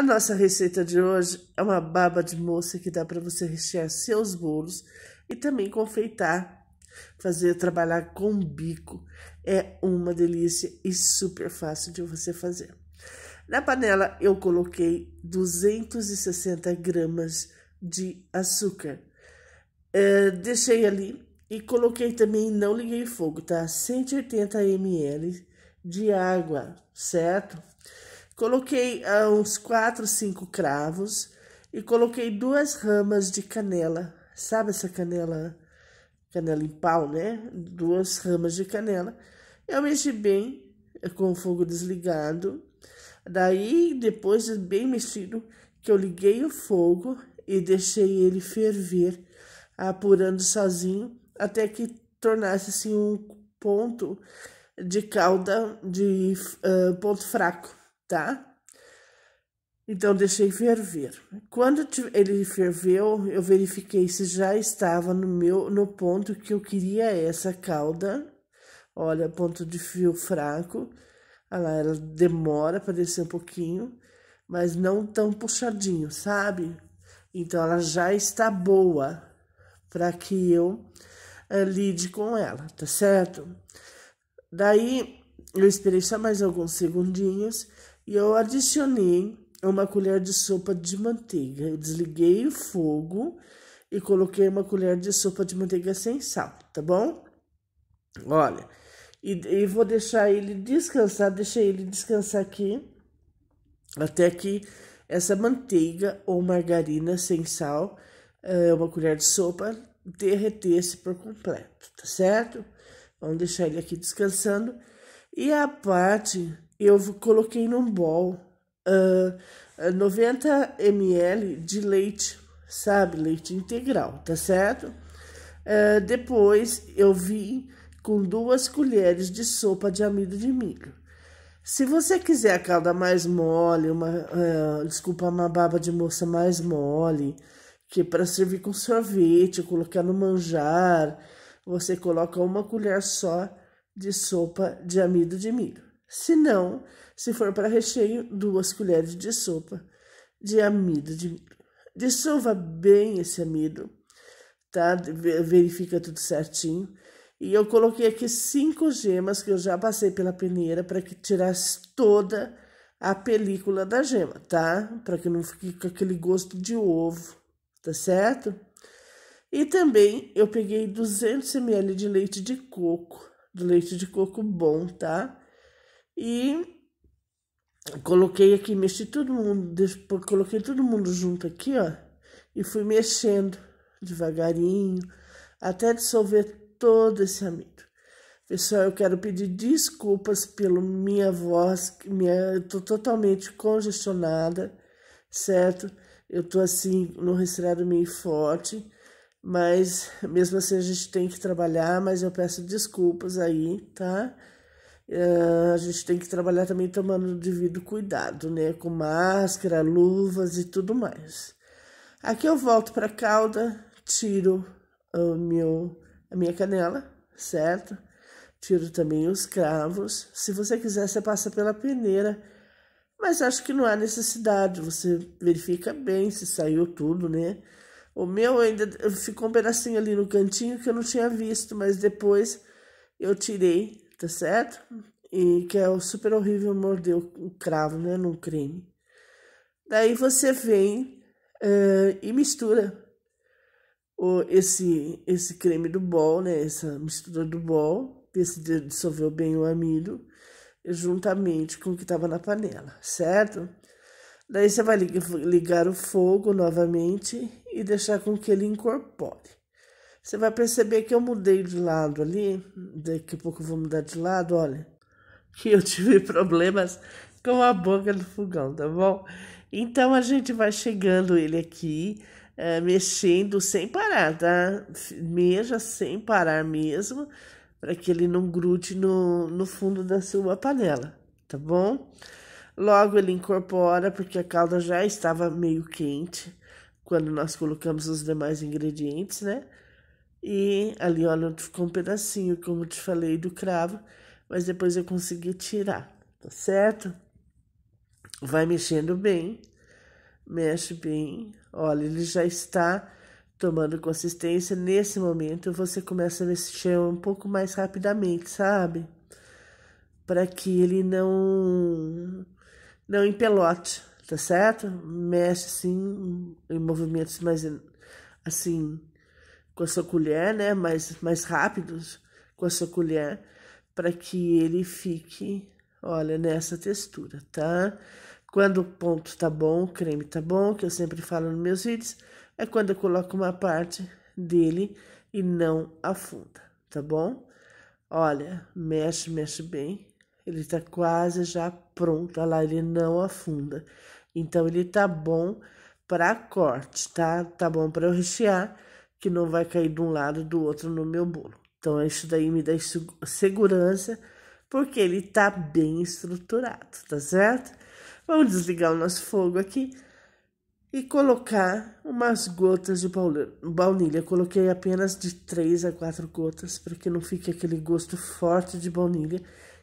A nossa receita de hoje é uma baba de moça que dá para você rechear seus bolos e também confeitar, fazer trabalhar com bico. É uma delícia e super fácil de você fazer. Na panela eu coloquei 260 gramas de açúcar. É, deixei ali e coloquei também, não liguei fogo, tá? 180 ml de água, certo? Coloquei ah, uns quatro, cinco cravos e coloquei duas ramas de canela. Sabe essa canela, canela em pau, né? Duas ramas de canela. Eu mexi bem eh, com o fogo desligado. Daí, depois de bem mexido, que eu liguei o fogo e deixei ele ferver, apurando sozinho, até que tornasse assim um ponto de calda de uh, ponto fraco tá? Então deixei ferver. Quando ele ferveu, eu verifiquei se já estava no meu no ponto que eu queria essa calda. Olha, ponto de fio fraco. ela demora para descer um pouquinho, mas não tão puxadinho, sabe? Então ela já está boa para que eu uh, lide com ela, tá certo? Daí eu esperei só mais alguns segundinhos e eu adicionei uma colher de sopa de manteiga. Eu desliguei o fogo e coloquei uma colher de sopa de manteiga sem sal, tá bom? Olha, e, e vou deixar ele descansar, deixei ele descansar aqui até que essa manteiga ou margarina sem sal, é, uma colher de sopa, derretesse por completo, tá certo? Vamos deixar ele aqui descansando. E a parte eu coloquei num bol uh, 90 ml de leite, sabe? Leite integral, tá certo? Uh, depois eu vi com duas colheres de sopa de amido de milho. Se você quiser a calda mais mole, uma uh, desculpa, uma baba de moça mais mole, que é para servir com sorvete, colocar no manjar, você coloca uma colher só de sopa de amido de milho. Se não, se for para recheio, duas colheres de sopa de amido de milho. Dissolva bem esse amido, tá? Verifica tudo certinho. E eu coloquei aqui cinco gemas que eu já passei pela peneira para que tirasse toda a película da gema, tá? Para que não fique com aquele gosto de ovo, tá certo? E também eu peguei 200 ml de leite de coco do leite de coco bom, tá? E coloquei aqui, mexi todo mundo, depois coloquei todo mundo junto aqui, ó, e fui mexendo devagarinho até dissolver todo esse amido. Pessoal, eu quero pedir desculpas pelo minha voz, minha, eu tô totalmente congestionada, certo? Eu tô assim, no resfriado meio forte. Mas mesmo assim a gente tem que trabalhar, mas eu peço desculpas aí, tá? Uh, a gente tem que trabalhar também tomando o devido cuidado, né? Com máscara, luvas e tudo mais. Aqui eu volto para a cauda, tiro o meu, a minha canela, certo? Tiro também os cravos. Se você quiser, você passa pela peneira, mas acho que não há necessidade. Você verifica bem se saiu tudo, né? O meu ainda ficou um pedacinho ali no cantinho que eu não tinha visto, mas depois eu tirei, tá certo? E que é super horrível morder o cravo, né? Num creme. Daí você vem uh, e mistura o, esse, esse creme do bol, né? Essa mistura do bol, que se dissolveu bem o amido, juntamente com o que estava na panela, certo? Daí você vai ligar o fogo novamente e deixar com que ele incorpore. Você vai perceber que eu mudei de lado ali, daqui a pouco eu vou mudar de lado, olha, que eu tive problemas com a boca do fogão, tá bom? Então a gente vai chegando ele aqui, é, mexendo sem parar, tá? Meja sem parar mesmo, para que ele não grude no, no fundo da sua panela, tá bom? Logo ele incorpora, porque a calda já estava meio quente quando nós colocamos os demais ingredientes, né? E ali, olha, ficou um pedacinho, como te falei, do cravo, mas depois eu consegui tirar, tá certo? Vai mexendo bem, mexe bem. Olha, ele já está tomando consistência. Nesse momento, você começa a mexer um pouco mais rapidamente, sabe? Para que ele não, não empelote, tá certo? Mexe assim em movimentos mais assim com a sua colher, né? Mais, mais rápidos com a sua colher para que ele fique, olha, nessa textura, tá? Quando o ponto tá bom, o creme tá bom, que eu sempre falo nos meus vídeos, é quando eu coloco uma parte dele e não afunda, tá bom? Olha, mexe, mexe bem. Ele tá quase já pronto, olha lá, ele não afunda. Então ele tá bom para corte, tá? Tá bom para eu rechear, que não vai cair de um lado do outro no meu bolo. Então isso daí me dá segurança, porque ele tá bem estruturado, tá certo? Vamos desligar o nosso fogo aqui e colocar umas gotas de baunilha. Eu coloquei apenas de 3 a 4 gotas para que não fique aquele gosto forte de baunilha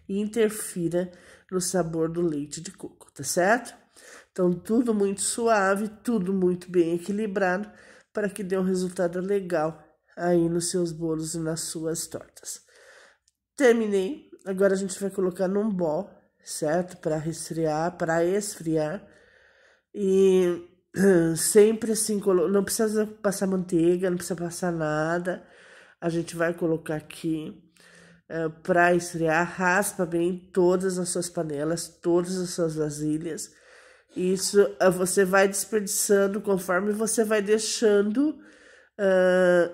e interfira no sabor do leite de coco, tá certo? Então, tudo muito suave, tudo muito bem equilibrado, para que dê um resultado legal aí nos seus bolos e nas suas tortas. Terminei. Agora a gente vai colocar num bol, certo? Para resfriar, para esfriar. E sempre assim, não precisa passar manteiga, não precisa passar nada. A gente vai colocar aqui é, eh, para esfriar. Raspa bem todas as suas panelas, todas as suas vasilhas isso ah, você vai desperdiçando conforme você vai deixando uh,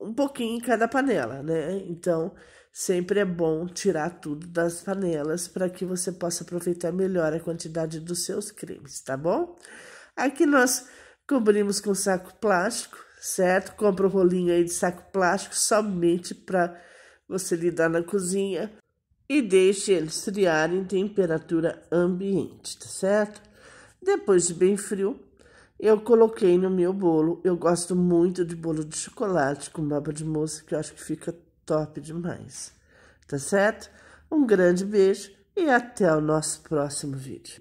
um pouquinho em cada panela, né? Então, sempre é bom tirar tudo das panelas para que você possa aproveitar melhor a quantidade dos seus cremes, tá bom? Aqui nós cobrimos com saco plástico, certo? Compra um rolinho aí de saco plástico somente para você lidar na cozinha e deixe eles friarem em temperatura ambiente, tá certo? Depois de bem frio, eu coloquei no meu bolo. Eu gosto muito de bolo de chocolate com baba de moça, que eu acho que fica top demais. Tá certo? Um grande beijo e até o nosso próximo vídeo.